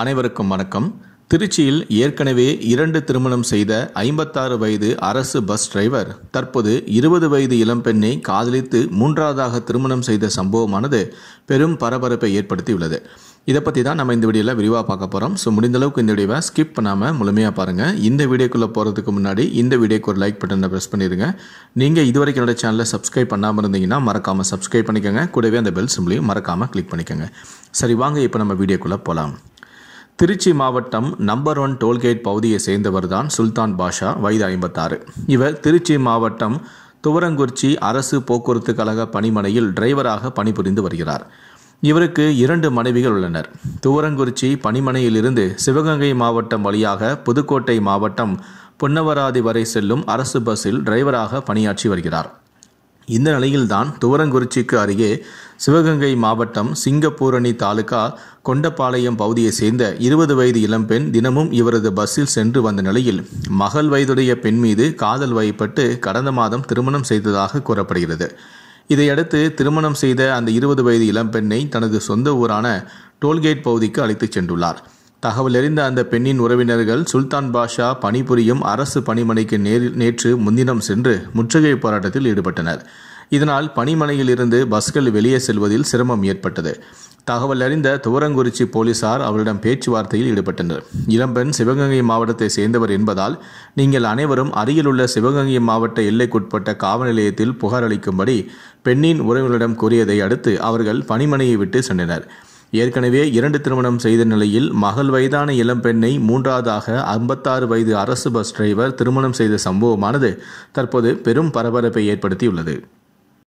அனைவருக்கும் வணக்கம் திருச்சியில் ஏற்கனவே இரண்டு திருமணம் செய்த ஐம்பத்தாறு வயது அரசு பஸ் டிரைவர் தற்போது இருபது வயது இளம்பெண்ணை காதலித்து மூன்றாவதாக திருமணம் செய்த சம்பவமானது பெரும் பரபரப்பை ஏற்படுத்தியுள்ளது இதை பற்றி தான் நம்ம இந்த வீடியோவில் விரிவாக பார்க்க போகிறோம் ஸோ முடிந்தளவுக்கு இந்த வீடியோவை ஸ்கிப் பண்ணாமல் முழுமையாக பாருங்கள் இந்த வீடியோக்குள்ளே போகிறதுக்கு முன்னாடி இந்த வீடியோக்கு ஒரு லைக் பட்டனை ப்ரெஸ் பண்ணிடுங்க நீங்கள் இதுவரைக்கும் என்னோடய சேனலில் சப்ஸ்கிரைப் பண்ணாமல் இருந்தீங்கன்னா மறக்காமல் சப்ஸ்கிரைப் பண்ணிக்கோங்க கூடவே அந்த பெல் சிம்லையும் மறக்காமல் கிளிக் பண்ணிக்கோங்க சரி வாங்க இப்போ நம்ம வீடியோக்குள்ளே போகலாம் திருச்சி மாவட்டம் நம்பர் ஒன் டோல்கேட் பகுதியை சேர்ந்தவர் தான் சுல்தான் பாஷா வயது ஐம்பத்தாறு இவர் திருச்சி மாவட்டம் துவரங்குறிச்சி அரசு போக்குவரத்து கழக பணிமனையில் டிரைவராக பணிபுரிந்து வருகிறார் இவருக்கு இரண்டு மனைவிகள் உள்ளனர் துவரங்குறிச்சி பணிமனையிலிருந்து சிவகங்கை மாவட்டம் வழியாக புதுக்கோட்டை மாவட்டம் பொன்னவராதி வரை செல்லும் அரசு பஸ்ஸில் டிரைவராக பணியாற்றி வருகிறார் இந்த நிலையில்தான் துவரங்குறிச்சிக்கு அருகே சிவகங்கை மாவட்டம் சிங்கப்பூரணி தாலுகா கொண்டபாளையம் பகுதியை சேர்ந்த இருபது வயது இளம்பெண் தினமும் இவரது பஸ்ஸில் சென்று வந்த நிலையில் மகள் வயதுடைய பெண் மீது காதல் வயப்பட்டு கடந்த மாதம் திருமணம் செய்ததாக கூறப்படுகிறது இதையடுத்து திருமணம் செய்த அந்த இருபது வயது இளம்பெண்ணை தனது சொந்த ஊரான டோல்கேட் பகுதிக்கு அழைத்துச் சென்றுள்ளார் தகவலறிந்த அந்த பெண்ணின் உறவினர்கள் சுல்தான் பாஷா பணிபுரியும் அரசு பணிமனைக்கு நேற்று முன்தினம் சென்று முற்றுகை போராட்டத்தில் ஈடுபட்டனர் இதனால் பணிமனையில் இருந்து பஸ்கள் வெளியே செல்வதில் சிரமம் ஏற்பட்டது தகவல் அறிந்த துவரங்குறிச்சி போலீசார் அவரிடம் பேச்சுவார்த்தையில் ஈடுபட்டனர் இளம்பெண் சிவகங்கை மாவட்டத்தை சேர்ந்தவர் என்பதால் நீங்கள் அனைவரும் அருகிலுள்ள சிவகங்கை மாவட்ட எல்லைக்குட்பட்ட காவல் நிலையத்தில் புகார் அளிக்கும்படி பெண்ணின் உறவினரிடம் கூறியதை அடுத்து அவர்கள் பணிமனையை விட்டு சென்றனர் ஏற்கனவே இரண்டு திருமணம் செய்த நிலையில் மகள் வயதான இளம்பெண்ணை மூன்றாவதாக ஐம்பத்தாறு வயது அரசு பஸ் டிரைவர் திருமணம் செய்த சம்பவமானது தற்போது பெரும் பரபரப்பை ஏற்படுத்தியுள்ளது